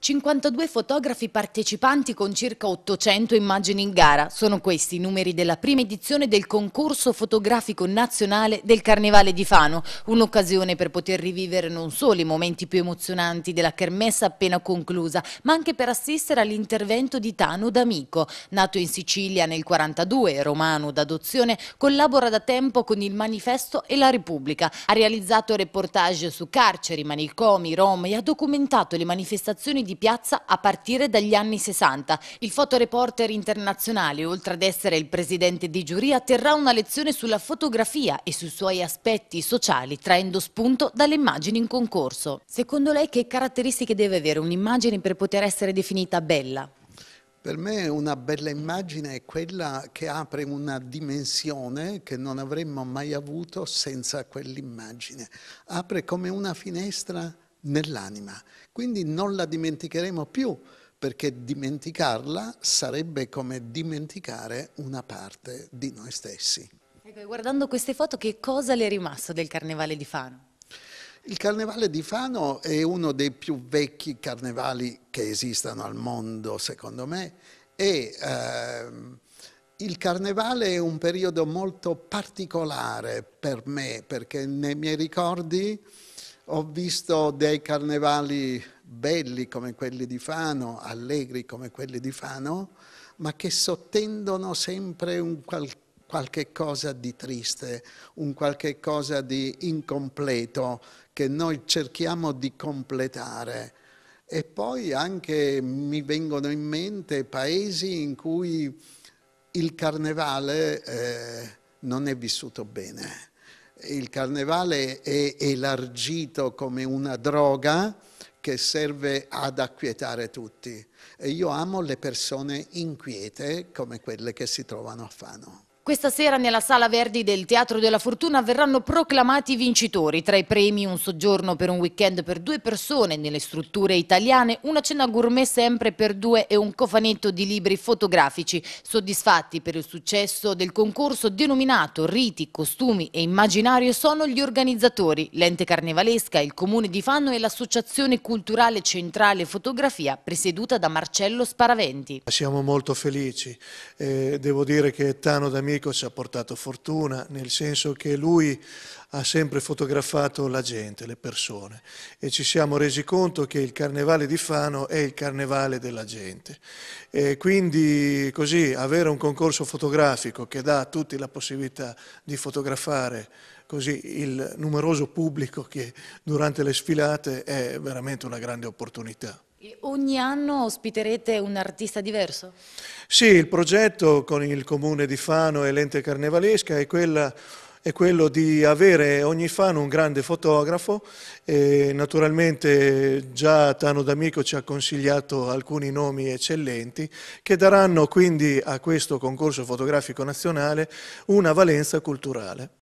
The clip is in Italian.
52 fotografi partecipanti con circa 800 immagini in gara. Sono questi i numeri della prima edizione del concorso fotografico nazionale del Carnevale di Fano, un'occasione per poter rivivere non solo i momenti più emozionanti della kermessa appena conclusa, ma anche per assistere all'intervento di Tano D'Amico. Nato in Sicilia nel 1942, romano d'adozione, collabora da tempo con il Manifesto e la Repubblica. Ha realizzato reportage su carceri, manicomi, Roma e ha documentato le manifestazioni di di piazza a partire dagli anni 60. Il fotoreporter internazionale, oltre ad essere il presidente di giuria, terrà una lezione sulla fotografia e sui suoi aspetti sociali, traendo spunto dalle immagini in concorso. Secondo lei che caratteristiche deve avere un'immagine per poter essere definita bella? Per me una bella immagine è quella che apre una dimensione che non avremmo mai avuto senza quell'immagine. Apre come una finestra nell'anima. Quindi non la dimenticheremo più, perché dimenticarla sarebbe come dimenticare una parte di noi stessi. Ecco, guardando queste foto, che cosa le è rimasto del Carnevale di Fano? Il Carnevale di Fano è uno dei più vecchi carnevali che esistano al mondo, secondo me, e ehm, il Carnevale è un periodo molto particolare per me, perché nei miei ricordi ho visto dei carnevali belli come quelli di Fano, allegri come quelli di Fano, ma che sottendono sempre un qual qualche cosa di triste, un qualche cosa di incompleto che noi cerchiamo di completare. E poi anche mi vengono in mente paesi in cui il carnevale eh, non è vissuto bene il carnevale è elargito come una droga che serve ad acquietare tutti. E io amo le persone inquiete come quelle che si trovano a Fano. Questa sera nella Sala Verdi del Teatro della Fortuna verranno proclamati i vincitori. Tra i premi un soggiorno per un weekend per due persone nelle strutture italiane, una cena gourmet sempre per due e un cofanetto di libri fotografici. Soddisfatti per il successo del concorso denominato Riti, Costumi e Immaginario sono gli organizzatori, l'ente carnevalesca, il comune di Fanno e l'associazione culturale centrale fotografia presieduta da Marcello Sparaventi. Siamo molto felici, eh, devo dire che Tano D'Amico Enrico ci ha portato fortuna, nel senso che lui ha sempre fotografato la gente, le persone e ci siamo resi conto che il carnevale di Fano è il carnevale della gente. E quindi così avere un concorso fotografico che dà a tutti la possibilità di fotografare così il numeroso pubblico che durante le sfilate è veramente una grande opportunità ogni anno ospiterete un artista diverso? Sì, il progetto con il comune di Fano e l'ente carnevalesca è quella è quello di avere ogni Fano un grande fotografo e naturalmente già Tano D'Amico ci ha consigliato alcuni nomi eccellenti che daranno quindi a questo concorso fotografico nazionale una valenza culturale.